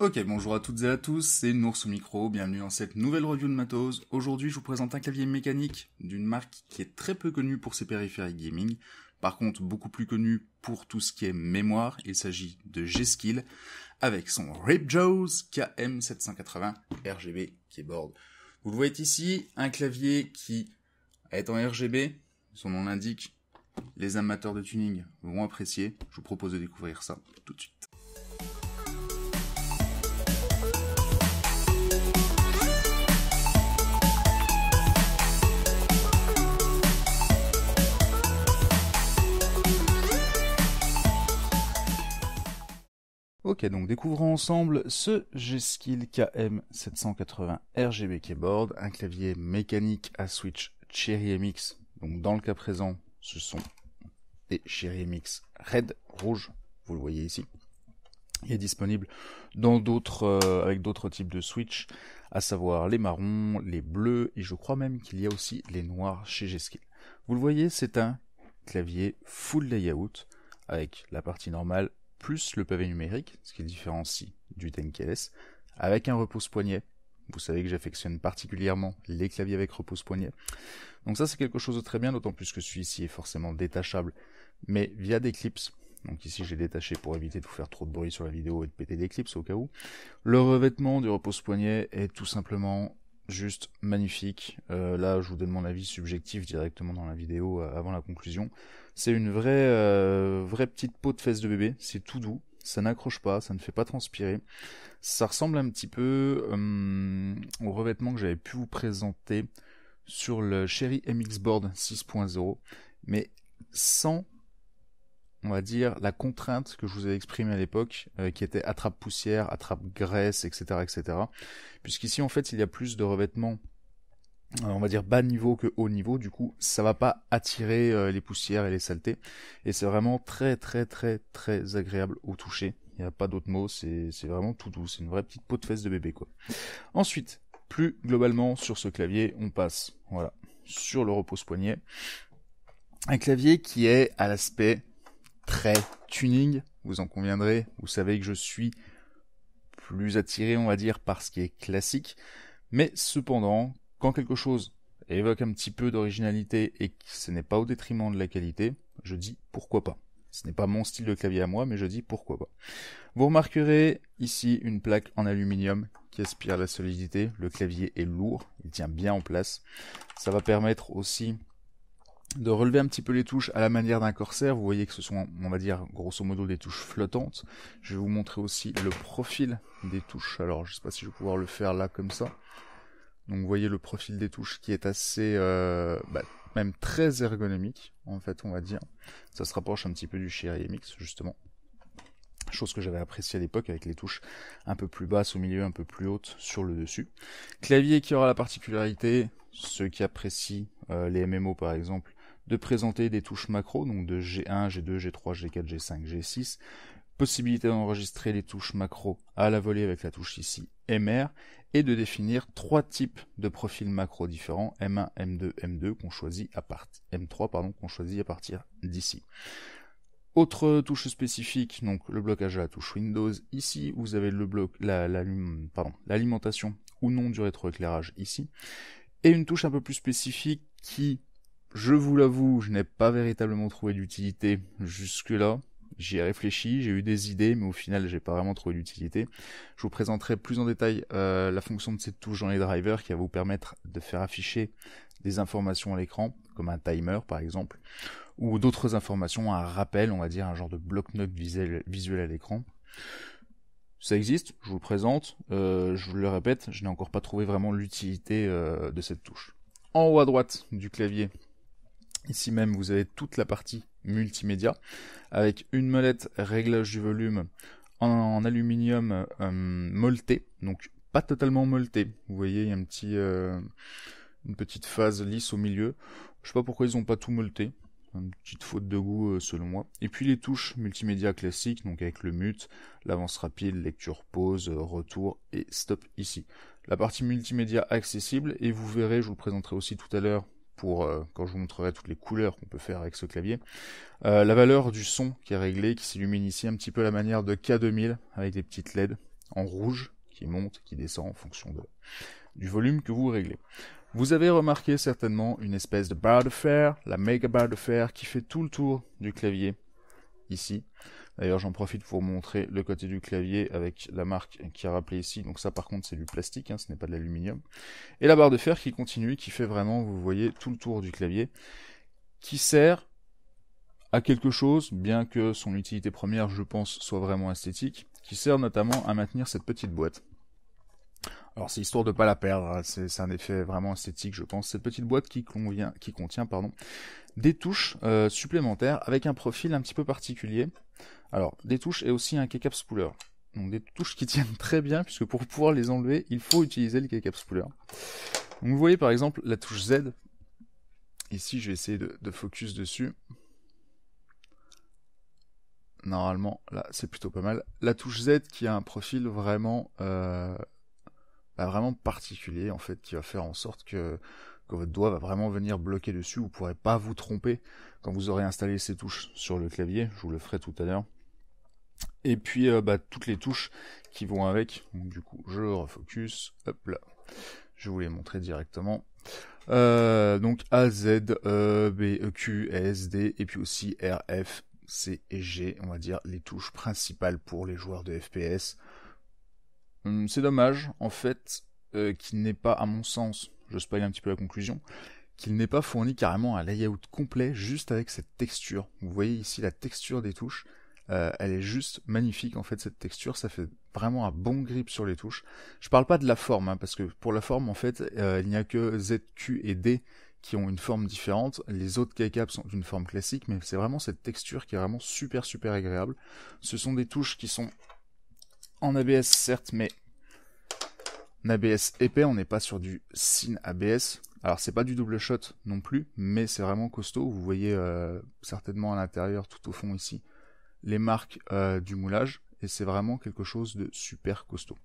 Ok, bonjour à toutes et à tous, c'est Nours au micro, bienvenue dans cette nouvelle review de Matos. Aujourd'hui, je vous présente un clavier mécanique d'une marque qui est très peu connue pour ses périphériques gaming, par contre beaucoup plus connue pour tout ce qui est mémoire, il s'agit de G-Skill, avec son Ripjaws KM780 RGB keyboard. Vous le voyez ici, un clavier qui est en RGB, son nom l'indique, les amateurs de tuning vont apprécier, je vous propose de découvrir ça tout de suite. Ok, donc découvrons ensemble ce g KM780 RGB Keyboard, un clavier mécanique à switch Cherry MX. Donc dans le cas présent, ce sont des Cherry MX Red, rouge, vous le voyez ici. Il est disponible dans d'autres, euh, avec d'autres types de switch, à savoir les marrons, les bleus, et je crois même qu'il y a aussi les noirs chez g Vous le voyez, c'est un clavier full layout, avec la partie normale plus le pavé numérique, ce qui le différencie du Tenkeles, avec un repose poignet Vous savez que j'affectionne particulièrement les claviers avec repose poignet Donc ça c'est quelque chose de très bien, d'autant plus que celui-ci est forcément détachable, mais via des clips. Donc ici j'ai détaché pour éviter de vous faire trop de bruit sur la vidéo et de péter des clips au cas où. Le revêtement du repose poignet est tout simplement juste magnifique. Euh, là je vous donne mon avis subjectif directement dans la vidéo euh, avant la conclusion. C'est une vraie, euh, vraie petite peau de fesse de bébé. C'est tout doux. Ça n'accroche pas, ça ne fait pas transpirer. Ça ressemble un petit peu euh, au revêtement que j'avais pu vous présenter sur le Cherry MX Board 6.0, mais sans, on va dire, la contrainte que je vous ai exprimée à l'époque, euh, qui était attrape poussière, attrape graisse, etc., etc. Puisqu'ici, en fait, il y a plus de revêtements euh, on va dire bas niveau que haut niveau, du coup ça va pas attirer euh, les poussières et les saletés, et c'est vraiment très très très très agréable au toucher, il n'y a pas d'autre mot, c'est vraiment tout doux, c'est une vraie petite peau de fesse de bébé quoi. Ensuite, plus globalement sur ce clavier, on passe, voilà, sur le repose poignet, un clavier qui est à l'aspect très tuning, vous en conviendrez, vous savez que je suis plus attiré on va dire par ce qui est classique, mais cependant, quand quelque chose évoque un petit peu d'originalité et que ce n'est pas au détriment de la qualité, je dis pourquoi pas. Ce n'est pas mon style de clavier à moi, mais je dis pourquoi pas. Vous remarquerez ici une plaque en aluminium qui aspire la solidité. Le clavier est lourd, il tient bien en place. Ça va permettre aussi de relever un petit peu les touches à la manière d'un corsaire. Vous voyez que ce sont, on va dire, grosso modo des touches flottantes. Je vais vous montrer aussi le profil des touches. Alors, je ne sais pas si je vais pouvoir le faire là comme ça. Donc vous voyez le profil des touches qui est assez, euh, bah, même très ergonomique, en fait, on va dire. Ça se rapproche un petit peu du Cherry MX, justement. Chose que j'avais apprécié à l'époque avec les touches un peu plus basses au milieu, un peu plus hautes sur le dessus. Clavier qui aura la particularité, ceux qui apprécient euh, les MMO par exemple, de présenter des touches macro, donc de G1, G2, G3, G4, G5, G6, possibilité d'enregistrer les touches macro à la volée avec la touche ici MR et de définir trois types de profils macro différents M1, M2, M2 qu'on choisit à part... M3 pardon qu'on choisit à partir d'ici. Autre touche spécifique, donc le blocage à la touche Windows. Ici, vous avez le bloc, l'alimentation ou non du rétroéclairage ici. Et une touche un peu plus spécifique qui, je vous l'avoue, je n'ai pas véritablement trouvé d'utilité jusque-là. J'y ai réfléchi, j'ai eu des idées, mais au final, j'ai pas vraiment trouvé d'utilité. Je vous présenterai plus en détail euh, la fonction de cette touche dans les drivers qui va vous permettre de faire afficher des informations à l'écran, comme un timer par exemple, ou d'autres informations, un rappel, on va dire, un genre de bloc-notes visuel, à l'écran. Ça existe, je vous le présente, euh, je vous le répète, je n'ai encore pas trouvé vraiment l'utilité euh, de cette touche. En haut à droite du clavier, ici même, vous avez toute la partie multimédia, avec une molette réglage du volume en aluminium euh, donc pas totalement molleté. Vous voyez, il y a un petit, euh, une petite phase lisse au milieu. Je sais pas pourquoi ils ont pas tout molleté. Une petite faute de goût euh, selon moi. Et puis les touches multimédia classiques, donc avec le mute, l'avance rapide, lecture pause, retour et stop ici. La partie multimédia accessible, et vous verrez, je vous le présenterai aussi tout à l'heure euh, quand je vous montrerai toutes les couleurs qu'on peut faire avec ce clavier. Euh, la valeur du son qui est réglée, qui s'illumine ici un petit peu la manière de K2000 avec des petites LED en rouge qui monte, qui descend en fonction de, du volume que vous réglez. Vous avez remarqué certainement une espèce de barre de fer, la méga barre de fer qui fait tout le tour du clavier ici. D'ailleurs, j'en profite pour montrer le côté du clavier avec la marque qui a rappelé ici. Donc ça, par contre, c'est du plastique, hein, ce n'est pas de l'aluminium. Et la barre de fer qui continue, qui fait vraiment, vous voyez, tout le tour du clavier, qui sert à quelque chose, bien que son utilité première, je pense, soit vraiment esthétique, qui sert notamment à maintenir cette petite boîte. Alors c'est histoire de ne pas la perdre, hein. c'est un effet vraiment esthétique je pense. Cette petite boîte qui, contient pardon, des touches euh, supplémentaires avec un profil un petit peu particulier alors, des touches et aussi un keycap spooler. Donc des touches qui tiennent très bien, puisque pour pouvoir les enlever, il faut utiliser le keycap spooler. Donc vous voyez par exemple la touche Z. Ici, je vais essayer de, focus dessus. Normalement, là, c'est plutôt pas mal. La touche Z qui a un profil vraiment, euh, bah, vraiment particulier, en fait, qui va faire en sorte que votre doigt va vraiment venir bloquer dessus. Vous ne pourrez pas vous tromper quand vous aurez installé ces touches sur le clavier. Je vous le ferai tout à l'heure. Et puis euh, bah, toutes les touches qui vont avec. du coup, je refocus. Hop là. Je vous les montrer directement. Euh, donc A, Z, E, B, e, Q, e, S, D, et puis aussi R, F, C et G, on va dire les touches principales pour les joueurs de FPS. Hum, c'est dommage, en fait, euh, qui n'est pas, à mon sens, je spoil un petit peu la conclusion, qu'il n'est pas fourni carrément un layout complet juste avec cette texture. Vous voyez ici la texture des touches, euh, elle est juste magnifique en fait cette texture, ça fait vraiment un bon grip sur les touches. Je parle pas de la forme, hein, parce que pour la forme en fait, euh, il n'y a que Z, Q et D qui ont une forme différente. Les autres K-Caps sont d'une forme classique, mais c'est vraiment cette texture qui est vraiment super super agréable. Ce sont des touches qui sont en ABS certes, mais ABS épais, on n'est pas sur du SIN ABS. Alors c'est pas du double shot non plus, mais c'est vraiment costaud. Vous voyez euh, certainement à l'intérieur, tout au fond ici, les marques euh, du moulage, et c'est vraiment quelque chose de super costaud.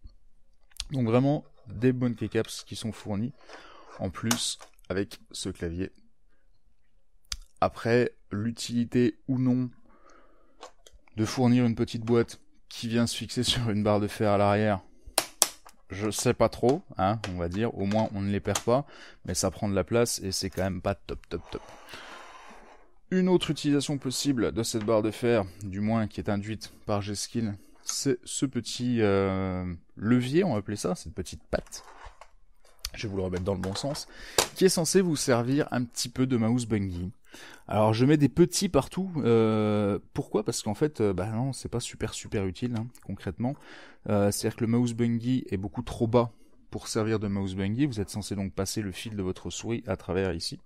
Donc vraiment des bonnes keycaps qui sont fournies, en plus avec ce clavier. Après, l'utilité ou non de fournir une petite boîte qui vient se fixer sur une barre de fer à l'arrière, je sais pas trop, hein, on va dire, au moins on ne les perd pas, mais ça prend de la place et c'est quand même pas top top top. Une autre utilisation possible de cette barre de fer, du moins qui est induite par G-Skill, c'est ce petit euh, levier, on va appeler ça, cette petite patte, je vais vous le remettre dans le bon sens, qui est censé vous servir un petit peu de mouse bungie. Alors je mets des petits partout. Euh, pourquoi Parce qu'en fait, euh, bah non, c'est pas super super utile hein, concrètement. Euh, c'est-à-dire que le mouse bungee est beaucoup trop bas pour servir de mouse bungee. Vous êtes censé donc passer le fil de votre souris à travers ici.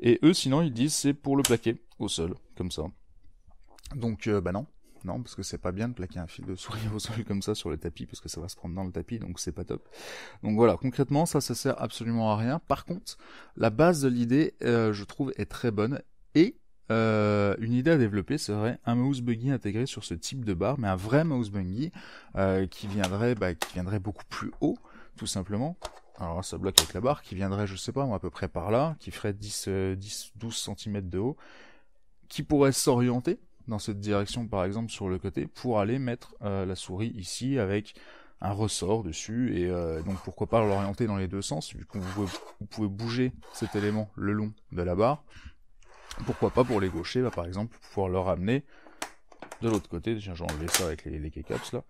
Et eux, sinon, ils disent c'est pour le plaquer au sol, comme ça. Donc bah non. Non, parce que c'est pas bien de plaquer un fil de souris au sol comme ça sur le tapis, parce que ça va se prendre dans le tapis, donc c'est pas top. Donc voilà, concrètement, ça, ça sert absolument à rien. Par contre, la base de l'idée, euh, je trouve, est très bonne. Et euh, une idée à développer serait un mouse buggy intégré sur ce type de barre, mais un vrai mouse buggy euh, qui viendrait, bah, qui viendrait beaucoup plus haut, tout simplement. Alors ça bloque avec la barre, qui viendrait, je sais pas, à peu près par là, qui ferait 10, 10 12 cm de haut, qui pourrait s'orienter dans cette direction par exemple sur le côté pour aller mettre euh, la souris ici avec un ressort dessus et euh, donc pourquoi pas l'orienter dans les deux sens vu que vous pouvez, bouger cet élément le long de la barre pourquoi pas pour les gaucher, bah, par exemple pouvoir le ramener de l'autre côté. Déjà, je ça avec les, les keycaps là.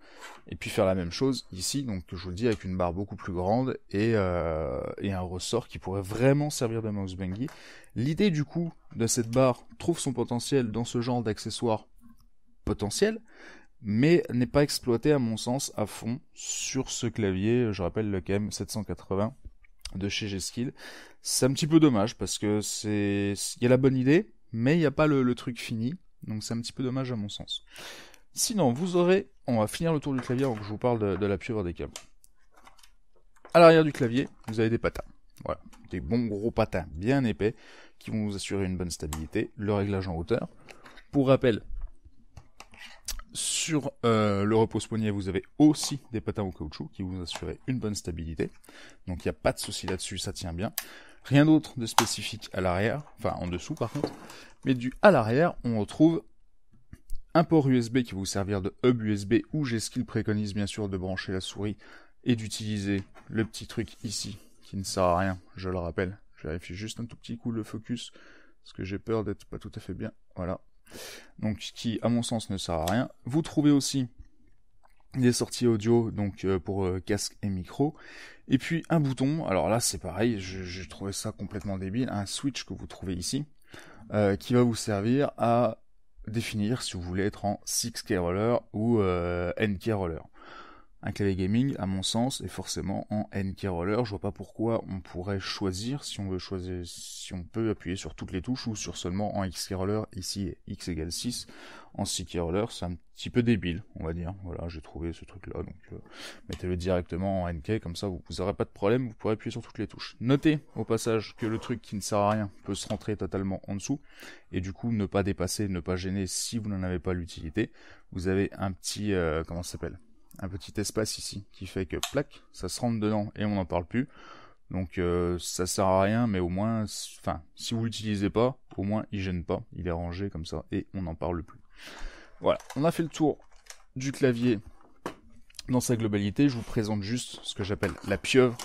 Et puis faire la même chose ici, donc je vous le dis, avec une barre beaucoup plus grande et, euh, et un ressort qui pourrait vraiment servir de mouse bungee. L'idée du coup de cette barre trouve son potentiel dans ce genre d'accessoires potentiel, mais n'est pas exploité à mon sens à fond sur ce clavier, je rappelle le KM780 de chez g C'est un petit peu dommage parce que c'est, il y a la bonne idée, mais il n'y a pas le truc fini. Donc c'est un petit peu dommage à mon sens. Sinon, vous aurez, on va finir le tour du clavier avant que je vous parle de, la pieuvre des câbles. À l'arrière du clavier, vous avez des patins. Voilà, des bons gros patins bien épais qui vont vous assurer une bonne stabilité. Le réglage en hauteur. Pour rappel, sur euh, le repose-poignet, vous avez aussi des patins au caoutchouc qui vous assurer une bonne stabilité. Donc il n'y a pas de souci là-dessus, ça tient bien rien d'autre de spécifique à l'arrière, enfin en dessous par contre, mais du à l'arrière, on retrouve un port USB qui va vous servir de hub USB où j'ai ce qu'il préconise bien sûr de brancher la souris et d'utiliser le petit truc ici qui ne sert à rien, je le rappelle. Je vérifie juste un tout petit coup le focus parce que j'ai peur d'être pas tout à fait bien. Voilà. Donc qui à mon sens ne sert à rien. Vous trouvez aussi des sorties audio donc euh, pour euh, casque et micro et puis un bouton alors là c'est pareil j'ai trouvé ça complètement débile un switch que vous trouvez ici euh, qui va vous servir à définir si vous voulez être en 6K roller ou NK roller un clavier gaming, à mon sens, est forcément en NK roller Je vois pas pourquoi on pourrait choisir si on veut choisir, si on peut appuyer sur toutes les touches ou sur seulement en x roller Ici, X égale 6. En 6 k roller c'est un petit peu débile, on va dire. Voilà, j'ai trouvé ce truc-là, donc euh, mettez-le directement en NK, comme ça vous, vous aurez pas de problème, vous pourrez appuyer sur toutes les touches. Notez, au passage, que le truc qui ne sert à rien peut se rentrer totalement en dessous, et du coup, ne pas dépasser, ne pas gêner si vous n'en avez pas l'utilité. Vous avez un petit, euh, comment ça s'appelle un petit espace ici qui fait que plaque, ça se rentre dedans et on n'en parle plus. Donc euh, ça sert à rien, mais au moins, enfin, si vous l'utilisez pas, au moins il gêne pas, il est rangé comme ça et on n'en parle plus. Voilà, on a fait le tour du clavier dans sa globalité. Je vous présente juste ce que j'appelle la pieuvre,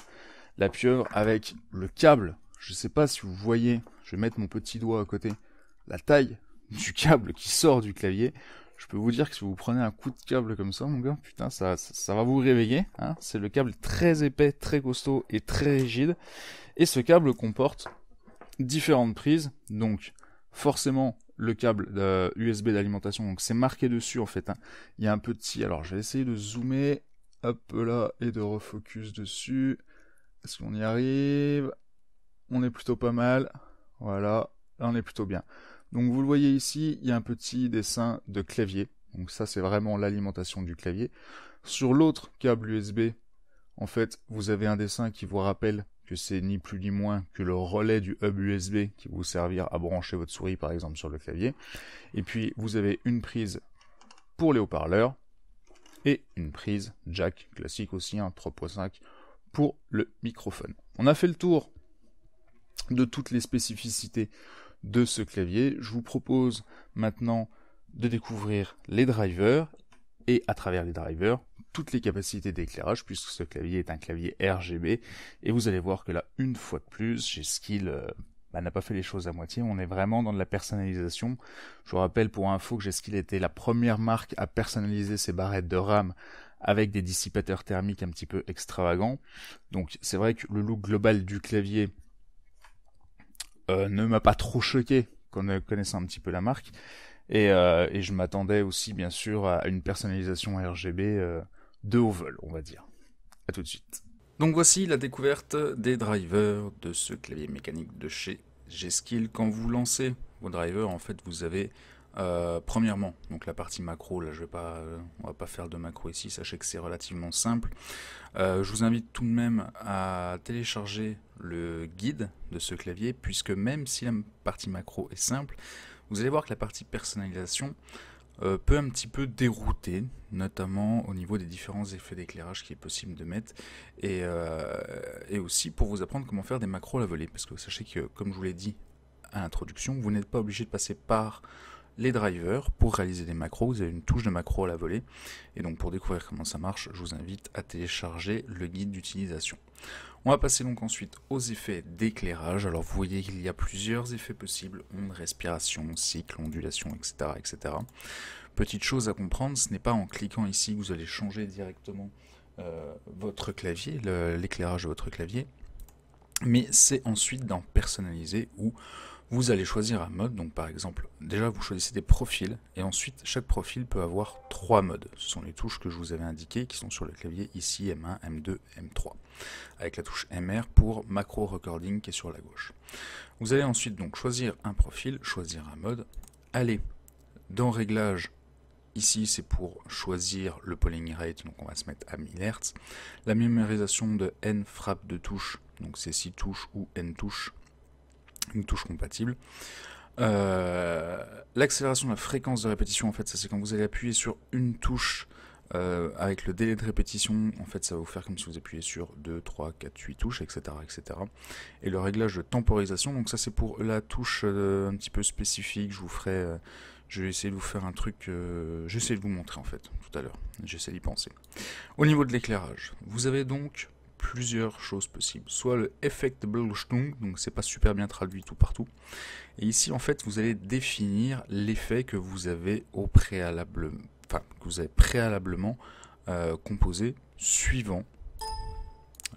la pieuvre avec le câble. Je sais pas si vous voyez, je vais mettre mon petit doigt à côté, la taille du câble qui sort du clavier je peux vous dire que si vous prenez un coup de câble comme ça, mon gars, putain, ça, ça, va vous réveiller. Hein. C'est le câble très épais, très costaud et très rigide. Et ce câble comporte différentes prises. Donc, forcément, le câble USB euh, d'alimentation. Donc, c'est marqué dessus, en fait. Hein. Il y a un petit... Alors, je vais essayer de zoomer. Hop là, et de refocus dessus. Est-ce qu'on y arrive On est plutôt pas mal. Voilà, là, on est plutôt bien. Donc vous le voyez ici, il y a un petit dessin de clavier. Donc ça c'est vraiment l'alimentation du clavier. Sur l'autre câble USB, en fait, vous avez un dessin qui vous rappelle que c'est ni plus ni moins que le relais du hub USB qui vous servir à brancher votre souris par exemple sur le clavier. Et puis vous avez une prise pour les haut-parleurs et une prise jack classique aussi, un hein, 3.5 pour le microphone. On a fait le tour de toutes les spécificités de ce clavier. Je vous propose maintenant de découvrir les drivers et à travers les drivers toutes les capacités d'éclairage puisque ce clavier est un clavier RGB et vous allez voir que là une fois de plus j'ai euh, bah, n'a pas fait les choses à moitié on est vraiment dans de la personnalisation je vous rappelle pour info que g était la première marque à personnaliser ses barrettes de RAM avec des dissipateurs thermiques un petit peu extravagants donc c'est vrai que le look global du clavier euh, ne m'a pas trop choqué qu'on euh, connaissait un petit peu la marque. Et, euh, et je m'attendais aussi, bien sûr, à une personnalisation RGB de haut vol, on va dire. À tout de suite. Donc voici la découverte des drivers de ce clavier mécanique de chez G-Skill. Quand vous lancez vos drivers, en fait, vous avez euh, premièrement, donc la partie macro, là je vais pas, euh, on va pas faire de macro ici, sachez que c'est relativement simple. Euh, je vous invite tout de même à télécharger le guide de ce clavier, puisque même si la partie macro est simple, vous allez voir que la partie personnalisation peut un petit peu dérouter, notamment au niveau des différents effets d'éclairage qui est possible de mettre, et, et aussi pour vous apprendre comment faire des macros à la volée, parce que sachez que, comme je vous l'ai dit à l'introduction, vous n'êtes pas obligé de passer par les drivers. Pour réaliser des macros, vous avez une touche de macro à la volée. Et donc pour découvrir comment ça marche, je vous invite à télécharger le guide d'utilisation. On va passer donc ensuite aux effets d'éclairage. Alors vous voyez qu'il y a plusieurs effets possibles, ondes, respiration, cycle, ondulation, etc. etc. Petite chose à comprendre, ce n'est pas en cliquant ici que vous allez changer directement euh, votre clavier, l'éclairage de votre clavier, mais c'est ensuite dans personnaliser ou vous allez choisir un mode, donc par exemple, déjà vous choisissez des profils, et ensuite chaque profil peut avoir trois modes. Ce sont les touches que je vous avais indiquées qui sont sur le clavier ici M1, M2, M3, avec la touche MR pour macro recording qui est sur la gauche. Vous allez ensuite donc choisir un profil, choisir un mode, Allez, dans réglages Ici, c'est pour choisir le polling rate, donc on va se mettre à 1000 Hz. La mémorisation de n frappe de touche, donc c'est 6 touches ou n touches touche compatible. Euh, l'accélération de la fréquence de répétition, en fait, ça c'est quand vous allez appuyer sur une touche euh, avec le délai de répétition, en fait, ça va vous faire comme si vous appuyez sur 2, 3, 4, 8 touches, etc. etc. Et le réglage de temporisation, donc ça c'est pour la touche euh, un petit peu spécifique, je vous ferai... je vais essayer de vous faire un truc, j'essaie de vous montrer en fait tout à l'heure, j'essaie d'y penser. Au niveau de l'éclairage, vous avez donc plusieurs choses possibles. Soit le effect Belostung, donc c'est pas super bien traduit tout partout. Et ici, en fait, vous allez définir l'effet que vous avez au préalable, enfin, que vous avez préalablement euh, composé suivant.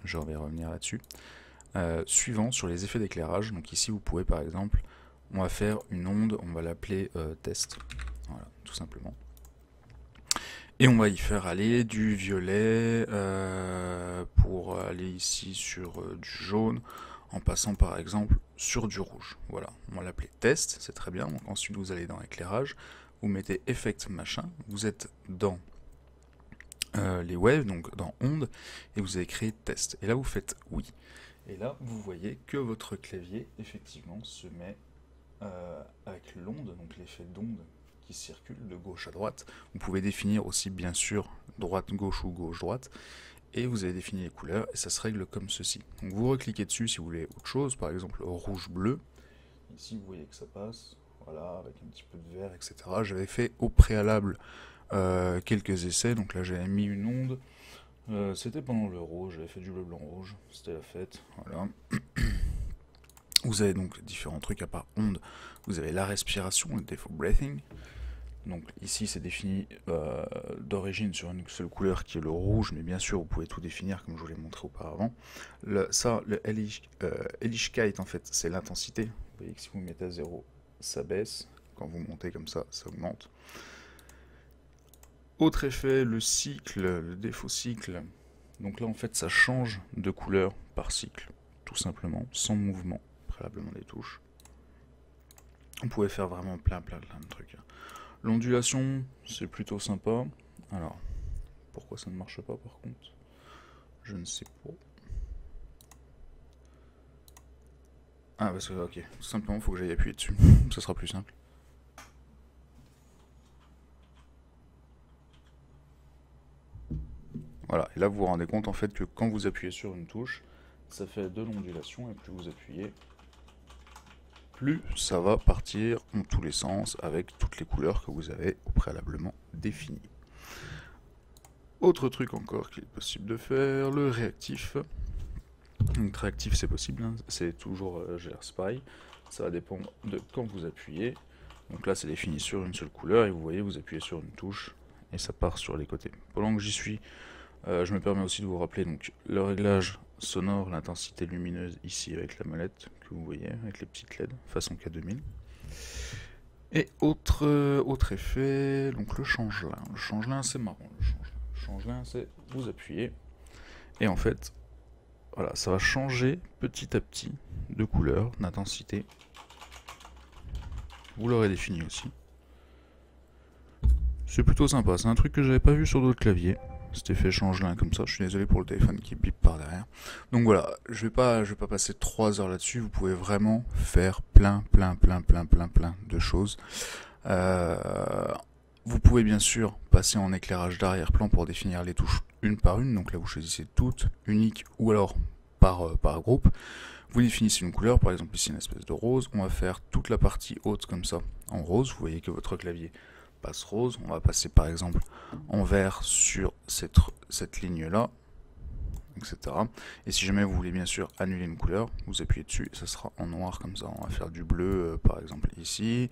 Je vais revenir là-dessus. Euh, suivant sur les effets d'éclairage. Donc ici, vous pouvez par exemple, on va faire une onde, on va l'appeler euh, test. Voilà, tout simplement. Et on va y faire aller du violet euh, pour aller ici sur euh, du jaune en passant par exemple sur du rouge. Voilà, on va l'appeler test, c'est très bien. Donc ensuite vous allez dans éclairage, vous mettez effect machin, vous êtes dans euh, les waves, donc dans ondes, et vous avez créé test. Et là vous faites oui. Et là vous voyez que votre clavier effectivement se met avec l'onde, donc l'effet d'onde qui circulent de gauche à droite. Vous pouvez définir aussi bien sûr droite-gauche ou gauche-droite. Et vous avez défini les couleurs et ça se règle comme ceci. Donc vous recliquez dessus si vous voulez autre chose, par exemple rouge-bleu. Ici vous voyez que ça passe, voilà, avec un petit peu de vert, etc. J'avais fait au préalable euh, quelques essais, donc là j'avais mis une onde. Euh, c'était pendant le rouge j'avais fait du bleu blanc rouge, c'était la fête, voilà. Vous avez donc différents trucs à part onde. Vous avez la respiration, le défaut breathing. Donc ici c'est défini euh, d'origine sur une seule couleur qui est le rouge, mais bien sûr vous pouvez tout définir comme je vous l'ai montré auparavant. ça, le Elish euh, en fait c'est l'intensité. Vous voyez que si vous mettez à 0 ça baisse, quand vous montez comme ça ça augmente. Autre effet, le cycle, le défaut cycle. Donc là en fait ça change de couleur par cycle, tout simplement, sans mouvement préalablement des touches. On pouvait faire vraiment plein plein plein de trucs. Hein. L'ondulation, c'est plutôt sympa. Alors, pourquoi ça ne marche pas par contre Je ne sais pas. Ah, parce que, ok. Tout simplement, faut que j'aille appuyer dessus. ça sera plus simple. Voilà, et là vous vous rendez compte en fait que quand vous appuyez sur une touche, ça fait de l'ondulation et plus vous appuyez, plus ça va partir en tous les sens avec toutes les couleurs que vous avez préalablement définies. Autre truc encore qu'il est possible de faire, le réactif. Donc réactif c'est possible, hein. c'est toujours euh, spy ça va dépendre de quand vous appuyez. Donc là c'est défini sur une seule couleur et vous voyez vous appuyez sur une touche et ça part sur les côtés. Pendant que j'y suis, euh, je me permets aussi de vous rappeler donc, le réglage sonore, l'intensité lumineuse ici avec la molette que vous voyez, avec les petites LED façon K2000. Et autre, euh, autre effet, donc le changelin. Le changelin c'est marrant, le change là, c'est vous appuyez et en fait voilà ça va changer petit à petit de couleur, d'intensité. Vous l'aurez défini aussi. C'est plutôt sympa, c'est un truc que j'avais pas vu sur d'autres claviers cet effet change là comme ça. Je suis désolé pour le téléphone qui bip par derrière. Donc voilà, je vais pas, je vais pas passer 3 heures là-dessus. Vous pouvez vraiment faire plein, plein, plein, plein, plein, plein de choses. Euh, vous pouvez bien sûr passer en éclairage d'arrière-plan pour définir les touches une par une. Donc là, vous choisissez toutes, uniques ou alors par, euh, par groupe. Vous définissez une couleur, par exemple ici une espèce de rose. On va faire toute la partie haute comme ça en rose. Vous voyez que votre clavier passe rose. On va passer par exemple en vert sur cette, cette ligne-là, etc. Et si jamais vous voulez bien sûr annuler une couleur, vous appuyez dessus, ça sera en noir comme ça. On va faire du bleu euh, par exemple ici,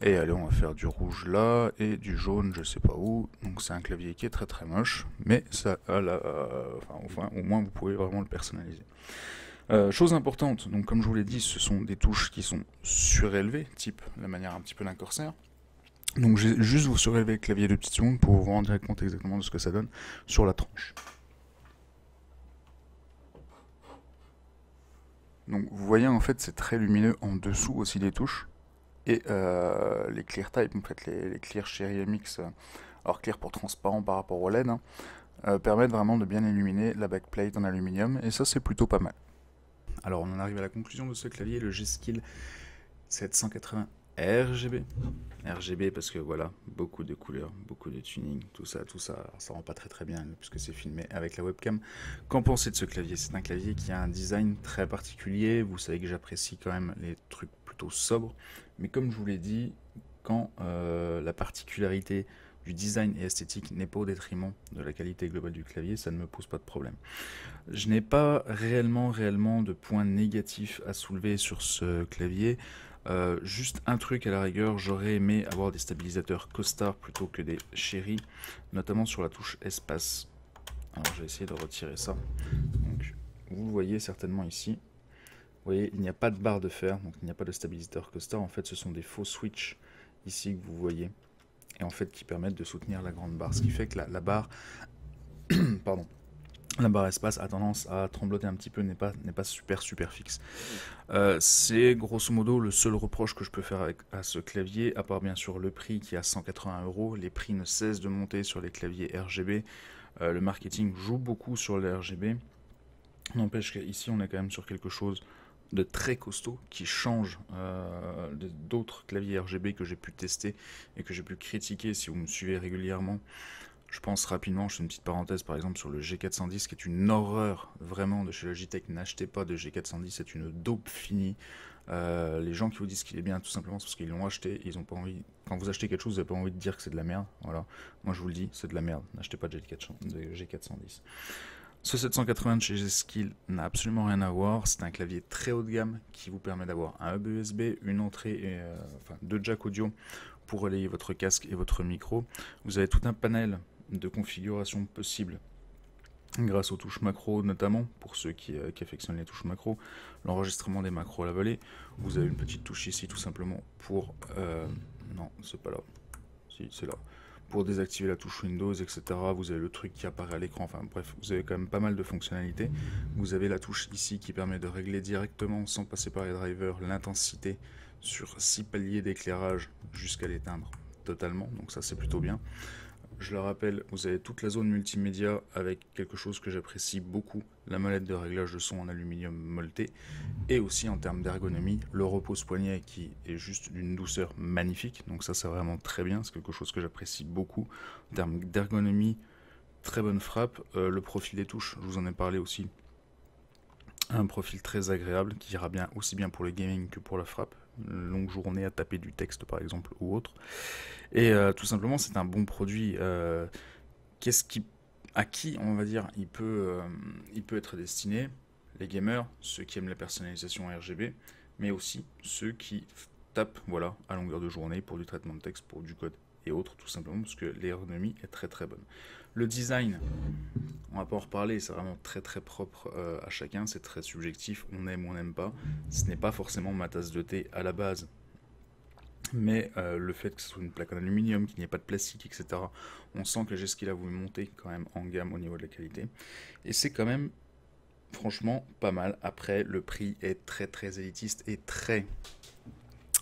et allez on va faire du rouge là, et du jaune je sais pas où. Donc c'est un clavier qui est très très moche, mais ça a la, enfin, au moins vous pouvez vraiment le personnaliser. Euh, chose importante, donc comme je vous l'ai dit, ce sont des touches qui sont surélevées, type la manière un petit peu d'un corsaire. Donc je juste vous surélever le clavier de petite secondes pour vous rendre compte exactement de ce que ça donne sur la tranche. Donc vous voyez en fait c'est très lumineux en dessous aussi des touches et euh, les clear type en fait les, clear Cherry MX euh, alors clear pour transparent par rapport au LED hein, euh, permettent vraiment de bien illuminer la backplate en aluminium et ça c'est plutôt pas mal. Alors on en arrive à la conclusion de ce clavier le G-Skill 780 RGB. RGB parce que voilà, beaucoup de couleurs, beaucoup de tuning, tout ça, tout ça, ça rend pas très très bien puisque c'est filmé avec la webcam. Qu'en pensez de ce clavier C'est un clavier qui a un design très particulier, vous savez que j'apprécie quand même les trucs plutôt sobres, mais comme je vous l'ai dit, quand euh, la particularité du design et esthétique n'est pas au détriment de la qualité globale du clavier, ça ne me pose pas de problème. Je n'ai pas réellement, réellement de points négatifs à soulever sur ce clavier. Euh, juste un truc à la rigueur, j'aurais aimé avoir des stabilisateurs costard plutôt que des chéris, notamment sur la touche espace. Alors j'ai essayé de retirer ça. vous voyez certainement ici. Vous voyez, il n'y a pas de barre de fer, donc il n'y a pas de stabilisateur costard. En fait, ce sont des faux switches ici que vous voyez, et en fait qui permettent de soutenir la grande barre. Ce qui fait que la barre, pardon, la barre espace a tendance à trembloter un petit peu, n'est pas, n'est pas super super fixe. Euh, c'est grosso modo le seul reproche que je peux faire à ce clavier, à part bien sûr le prix qui est à 180 euros. Les prix ne cessent de monter sur les claviers RGB. Euh, le marketing joue beaucoup sur les RGB. N'empêche qu'ici on est quand même sur quelque chose de très costaud qui change euh, d'autres claviers RGB que j'ai pu tester et que j'ai pu critiquer si vous me suivez régulièrement. Je pense rapidement, je fais une petite parenthèse par exemple sur le G410 qui est une horreur vraiment de chez Logitech. N'achetez pas de G410, c'est une dope finie. Euh, les gens qui vous disent qu'il est bien, tout simplement, parce qu'ils l'ont acheté, ils ont pas envie. Quand vous achetez quelque chose, vous n'avez pas envie de dire que c'est de la merde. Voilà. Moi, je vous le dis, c'est de la merde. N'achetez pas de G410. Ce 780 de chez G-Skill n'a absolument rien à voir. C'est un clavier très haut de gamme qui vous permet d'avoir un hub USB, une entrée, et, euh, enfin deux jacks audio pour relayer votre casque et votre micro. Vous avez tout un panel de configuration possible grâce aux touches macro notamment, pour ceux qui, euh, affectionnent les touches macro, l'enregistrement des macros à la vallée Vous avez une petite touche ici tout simplement pour... Euh, non, c'est pas là. Si, c'est là. Pour désactiver la touche Windows, etc. Vous avez le truc qui apparaît à l'écran. Enfin bref, vous avez quand même pas mal de fonctionnalités. Vous avez la touche ici qui permet de régler directement, sans passer par les drivers, l'intensité sur six paliers d'éclairage jusqu'à l'éteindre totalement. Donc ça c'est plutôt bien. Je le rappelle, vous avez toute la zone multimédia avec quelque chose que j'apprécie beaucoup, la molette de réglage de son en aluminium molleté, et aussi en termes d'ergonomie, le repose-poignet qui est juste d'une douceur magnifique, donc ça c'est vraiment très bien, c'est quelque chose que j'apprécie beaucoup. En termes d'ergonomie, très bonne frappe, euh, le profil des touches, je vous en ai parlé aussi, un profil très agréable qui ira bien aussi bien pour le gaming que pour la frappe longue journée à taper du texte par exemple ou autre. Et euh, tout simplement, c'est un bon produit. Euh, qu'est-ce qui, à qui on va dire, il peut, euh, il peut être destiné Les gamers, ceux qui aiment la personnalisation RGB, mais aussi ceux qui tapent, voilà, à longueur de journée pour du traitement de texte, pour du code et autres, tout simplement parce que l'ergonomie est très très bonne. Le design, on va pas en reparler, c'est vraiment très très propre euh, à chacun, c'est très subjectif, on aime ou on n'aime pas. Ce n'est pas forcément ma tasse de thé à la base. Mais euh, le fait que ce soit une plaque en aluminium, qu'il n'y ait pas de plastique, etc., on sent que j'ai ce qu'il a voulu monter quand même en gamme au niveau de la qualité. Et c'est quand même franchement pas mal. Après, le prix est très très élitiste et très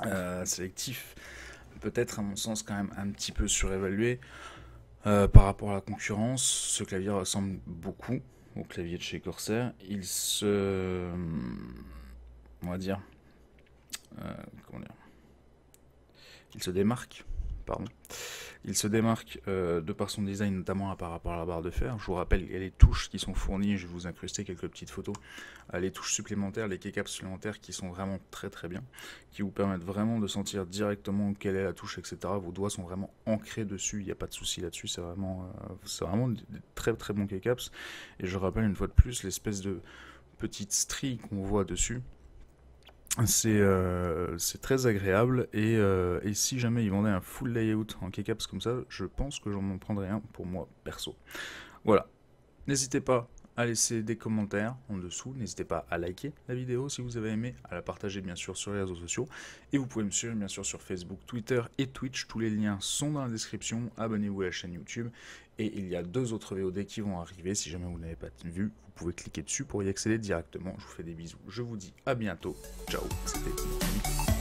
euh, sélectif. Peut-être à mon sens quand même un petit peu surévalué. Euh, par rapport à la concurrence, ce clavier ressemble beaucoup au clavier de chez Corsair. Il se. Euh, on va dire. Euh, comment dire Il se démarque il se démarque euh, de par son design, notamment par rapport à la barre de fer. Je vous rappelle, il y a les touches qui sont fournies, je vais vous incruster quelques petites photos. Euh, les touches supplémentaires, les keycaps supplémentaires qui sont vraiment très très bien, qui vous permettent vraiment de sentir directement quelle est la touche, etc. Vos doigts sont vraiment ancrés dessus, il n'y a pas de souci là-dessus, c'est vraiment, euh, c'est vraiment des très très bons keycaps. Et je rappelle une fois de plus l'espèce de petite strie qu'on voit dessus euh, c'est très agréable euh, et, si jamais ils vendaient un full layout en keycaps comme ça, je pense que j'en prendrais un pour moi perso. Voilà, n'hésitez pas à laisser des commentaires en dessous, n'hésitez pas à liker la vidéo si vous avez aimé, à la partager bien sûr sur les réseaux sociaux et vous pouvez me suivre bien sûr sur Facebook, Twitter et Twitch, tous les liens sont dans la description, abonnez-vous à la chaîne YouTube et il y a deux autres VOD qui vont arriver si jamais vous n'avez pas vu, vous pouvez cliquer dessus pour y accéder directement. Je vous fais des bisous, je vous dis à bientôt. Ciao, c'était